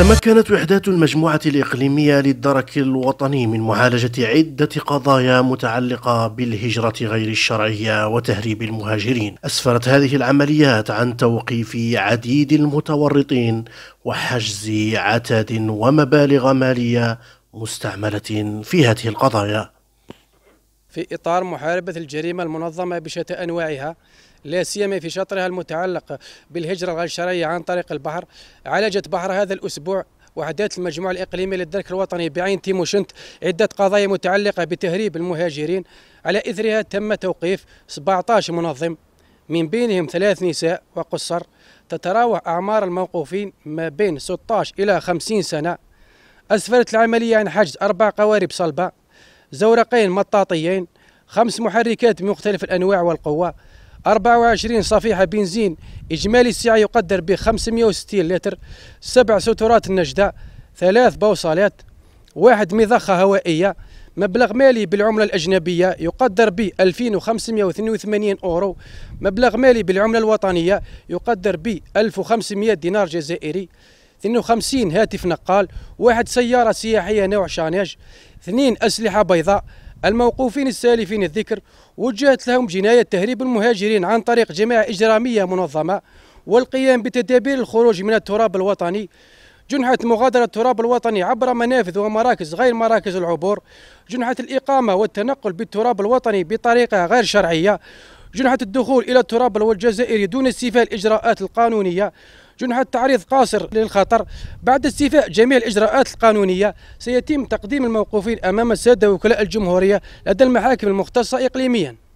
تمكنت وحدات المجموعة الإقليمية للدرك الوطني من معالجة عدة قضايا متعلقة بالهجرة غير الشرعية وتهريب المهاجرين. أسفرت هذه العمليات عن توقيف عديد المتورطين وحجز عتاد ومبالغ مالية مستعملة في هذه القضايا. في إطار محاربة الجريمة المنظمة بشتى أنواعها لا سيما في شطرها المتعلق بالهجرة غير شرعية عن طريق البحر عالجت بحر هذا الأسبوع وحدات المجموعة الإقليمية للدرك الوطني بعين تيموشنت عدة قضايا متعلقة بتهريب المهاجرين على إثرها تم توقيف 17 منظم من بينهم ثلاث نساء وقصر تتراوح أعمار الموقوفين ما بين 16 إلى 50 سنة أسفرت العملية عن حجز أربع قوارب صلبة زورقين مطاطيين خمس محركات بمختلف الأنواع والقوة 24 صفيحة بنزين إجمالي السعة يقدر ب 560 لتر سبع سترات النجدة ثلاث بوصلات واحد مضخة هوائية مبلغ مالي بالعملة الأجنبية يقدر ب 2582 أورو مبلغ مالي بالعملة الوطنية يقدر ب 1500 دينار جزائري 52 هاتف نقال واحد سيارة سياحية نوع شانيج اثنين أسلحة بيضاء الموقوفين السالفين الذكر وجهت لهم جناية تهريب المهاجرين عن طريق جماعة إجرامية منظمة والقيام بتدابير الخروج من التراب الوطني جنحة مغادرة التراب الوطني عبر منافذ ومراكز غير مراكز العبور جنحة الإقامة والتنقل بالتراب الوطني بطريقة غير شرعية جنحة الدخول إلى التراب الجزائري دون استيفاء الإجراءات القانونية جنح التعريض قاصر للخطر بعد استيفاء جميع الإجراءات القانونية سيتم تقديم الموقوفين أمام السادة وكلاء الجمهورية لدى المحاكم المختصة إقليمياً